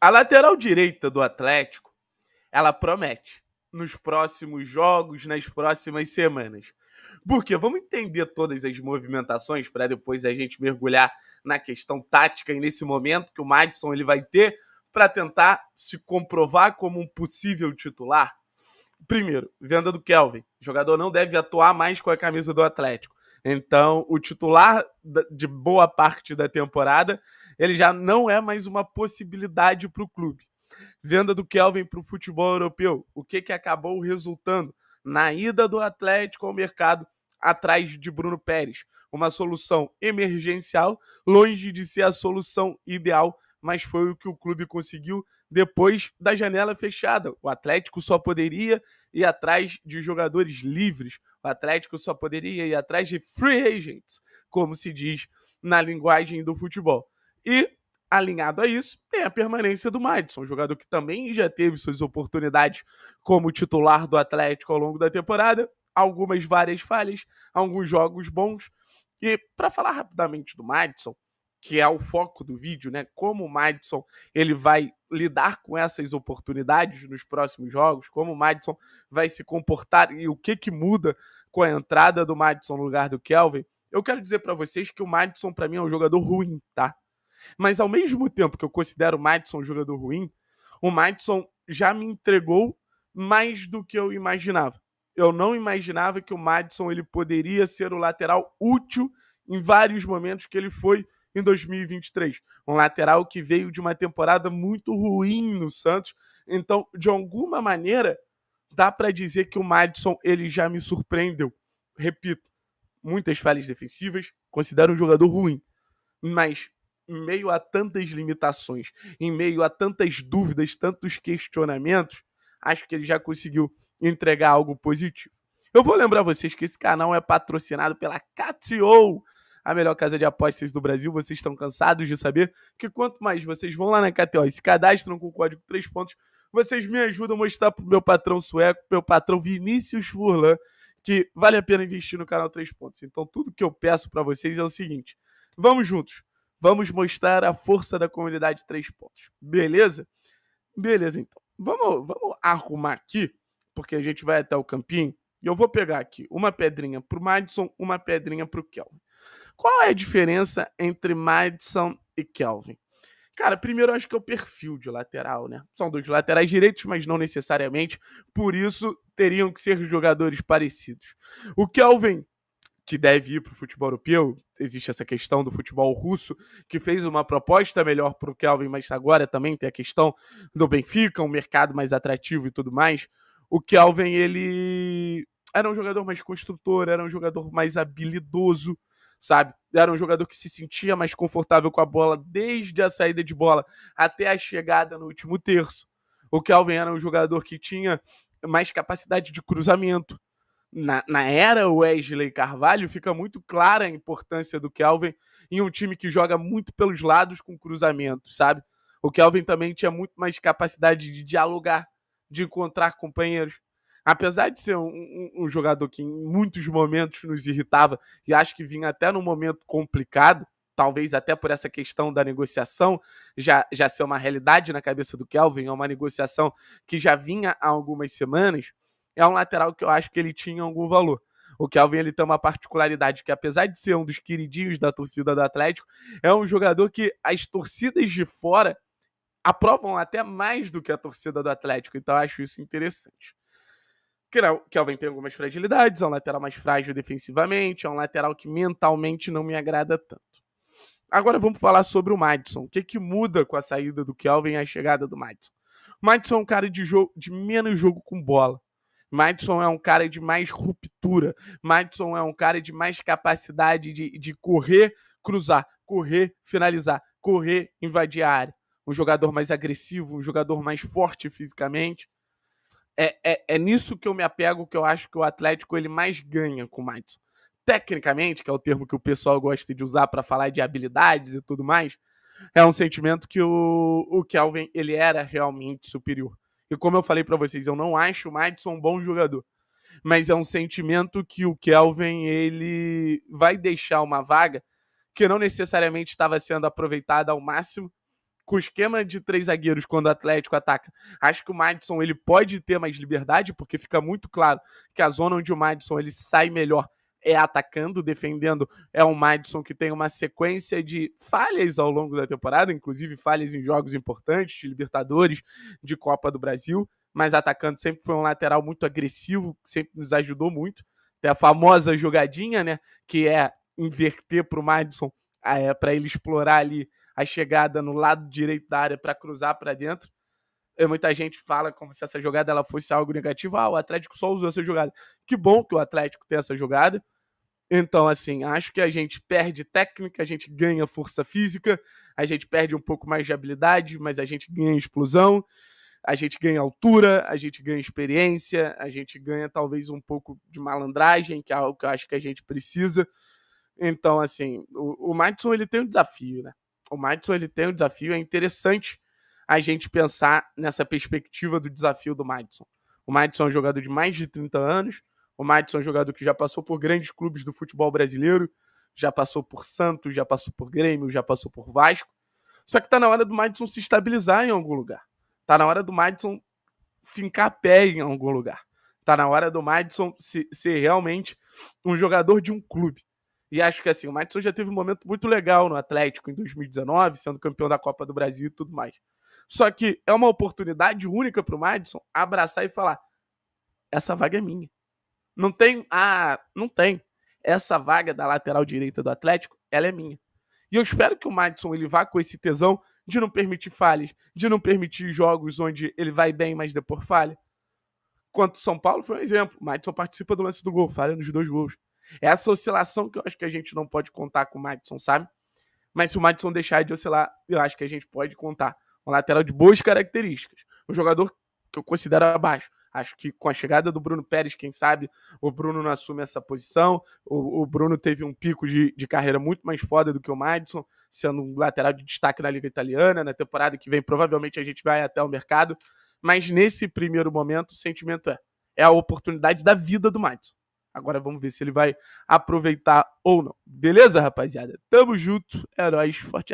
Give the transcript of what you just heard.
A lateral direita do Atlético, ela promete nos próximos jogos, nas próximas semanas. Porque vamos entender todas as movimentações para depois a gente mergulhar na questão tática e nesse momento que o Madison ele vai ter para tentar se comprovar como um possível titular. Primeiro, venda do Kelvin. O jogador não deve atuar mais com a camisa do Atlético. Então, o titular de boa parte da temporada ele já não é mais uma possibilidade para o clube. Venda do Kelvin para o futebol europeu, o que, que acabou resultando na ida do Atlético ao mercado atrás de Bruno Pérez. Uma solução emergencial, longe de ser a solução ideal, mas foi o que o clube conseguiu depois da janela fechada. O Atlético só poderia ir atrás de jogadores livres. O Atlético só poderia ir atrás de free agents, como se diz na linguagem do futebol. E, alinhado a isso, tem a permanência do Madison, jogador que também já teve suas oportunidades como titular do Atlético ao longo da temporada, algumas várias falhas, alguns jogos bons. E para falar rapidamente do Madison, que é o foco do vídeo, né? Como o Madison ele vai lidar com essas oportunidades nos próximos jogos, como o Madison vai se comportar e o que que muda com a entrada do Madison no lugar do Kelvin. Eu quero dizer para vocês que o Madison para mim é um jogador ruim, tá? Mas ao mesmo tempo que eu considero o Madison um jogador ruim, o Madison já me entregou mais do que eu imaginava. Eu não imaginava que o Madison ele poderia ser o lateral útil em vários momentos que ele foi em 2023. Um lateral que veio de uma temporada muito ruim no Santos. Então, de alguma maneira, dá para dizer que o Madison ele já me surpreendeu. Repito, muitas falhas defensivas, considero um jogador ruim, mas em meio a tantas limitações, em meio a tantas dúvidas, tantos questionamentos, acho que ele já conseguiu entregar algo positivo. Eu vou lembrar vocês que esse canal é patrocinado pela KTO, a melhor casa de apostas do Brasil. Vocês estão cansados de saber que quanto mais vocês vão lá na KTO e se cadastram com o código 3 pontos, vocês me ajudam a mostrar pro meu patrão sueco, meu patrão Vinícius Furlan, que vale a pena investir no canal 3 pontos. Então tudo que eu peço para vocês é o seguinte: vamos juntos Vamos mostrar a força da comunidade três pontos. Beleza? Beleza, então. Vamos, vamos arrumar aqui, porque a gente vai até o campinho. E eu vou pegar aqui uma pedrinha pro Madison, uma pedrinha pro Kelvin. Qual é a diferença entre Madison e Kelvin? Cara, primeiro eu acho que é o perfil de lateral, né? São dois laterais direitos, mas não necessariamente. Por isso, teriam que ser jogadores parecidos. O Kelvin que deve ir para o futebol europeu. Existe essa questão do futebol russo, que fez uma proposta melhor para o Kelvin, mas agora também tem a questão do Benfica, um mercado mais atrativo e tudo mais. O Kelvin, ele era um jogador mais construtor, era um jogador mais habilidoso, sabe? Era um jogador que se sentia mais confortável com a bola desde a saída de bola até a chegada no último terço. O Kelvin era um jogador que tinha mais capacidade de cruzamento, na, na era Wesley Carvalho, fica muito clara a importância do Kelvin em um time que joga muito pelos lados com cruzamento, sabe? O Kelvin também tinha muito mais capacidade de dialogar, de encontrar companheiros. Apesar de ser um, um, um jogador que em muitos momentos nos irritava, e acho que vinha até num momento complicado, talvez até por essa questão da negociação já, já ser uma realidade na cabeça do Kelvin, é uma negociação que já vinha há algumas semanas é um lateral que eu acho que ele tinha algum valor. O Kelvin ele tem uma particularidade que, apesar de ser um dos queridinhos da torcida do Atlético, é um jogador que as torcidas de fora aprovam até mais do que a torcida do Atlético. Então eu acho isso interessante. o Kelvin tem algumas fragilidades, é um lateral mais frágil defensivamente, é um lateral que mentalmente não me agrada tanto. Agora vamos falar sobre o Madison. O que, que muda com a saída do Kelvin e a chegada do Madison? O Madison é um cara de, jogo, de menos jogo com bola Madison é um cara de mais ruptura. Madison é um cara de mais capacidade de, de correr, cruzar, correr, finalizar, correr, invadir a área. Um jogador mais agressivo, um jogador mais forte fisicamente. É, é, é nisso que eu me apego, que eu acho que o Atlético ele mais ganha com o Madison. Tecnicamente, que é o termo que o pessoal gosta de usar para falar de habilidades e tudo mais, é um sentimento que o, o Kelvin ele era realmente superior e como eu falei para vocês, eu não acho o Madison um bom jogador. Mas é um sentimento que o Kelvin ele vai deixar uma vaga que não necessariamente estava sendo aproveitada ao máximo. Com o esquema de três zagueiros quando o Atlético ataca, acho que o Madison ele pode ter mais liberdade, porque fica muito claro que a zona onde o Madison ele sai melhor é atacando, defendendo, é um Madison que tem uma sequência de falhas ao longo da temporada, inclusive falhas em jogos importantes, de Libertadores, de Copa do Brasil, mas atacando sempre foi um lateral muito agressivo, sempre nos ajudou muito. Tem a famosa jogadinha, né, que é inverter para o Madison, é, eh, para ele explorar ali a chegada no lado direito da área para cruzar para dentro muita gente fala como se essa jogada ela fosse algo negativo. Ah, o Atlético só usou essa jogada. Que bom que o Atlético tem essa jogada. Então, assim, acho que a gente perde técnica, a gente ganha força física, a gente perde um pouco mais de habilidade, mas a gente ganha explosão, a gente ganha altura, a gente ganha experiência, a gente ganha talvez um pouco de malandragem, que é algo que eu acho que a gente precisa. Então, assim, o, o Madison ele tem um desafio, né? O Madison ele tem um desafio, é interessante a gente pensar nessa perspectiva do desafio do Madison. O Madison é um jogador de mais de 30 anos, o Madison é um jogador que já passou por grandes clubes do futebol brasileiro, já passou por Santos, já passou por Grêmio, já passou por Vasco. Só que está na hora do Madison se estabilizar em algum lugar. Está na hora do Madison fincar pé em algum lugar. Está na hora do Madison se, ser realmente um jogador de um clube. E acho que assim, o Madison já teve um momento muito legal no Atlético em 2019, sendo campeão da Copa do Brasil e tudo mais. Só que é uma oportunidade única para o Madison abraçar e falar: essa vaga é minha. Não tem. Ah, não tem. Essa vaga da lateral direita do Atlético, ela é minha. E eu espero que o Madison ele vá com esse tesão de não permitir falhas, de não permitir jogos onde ele vai bem, mas depois falha. Quanto São Paulo foi um exemplo. O Madison participa do lance do gol, falha nos dois gols. É essa oscilação que eu acho que a gente não pode contar com o Madison, sabe? Mas se o Madison deixar de oscilar, eu acho que a gente pode contar. Um lateral de boas características. Um jogador que eu considero abaixo. Acho que com a chegada do Bruno Pérez, quem sabe, o Bruno não assume essa posição. O, o Bruno teve um pico de, de, carreira muito mais foda do que o Madison, sendo um lateral de destaque na Liga Italiana. Na temporada que vem, provavelmente a gente vai até o mercado. Mas nesse primeiro momento, o sentimento é: é a oportunidade da vida do Madison. Agora vamos ver se ele vai aproveitar ou não. Beleza, rapaziada? Tamo junto. Heróis, Forte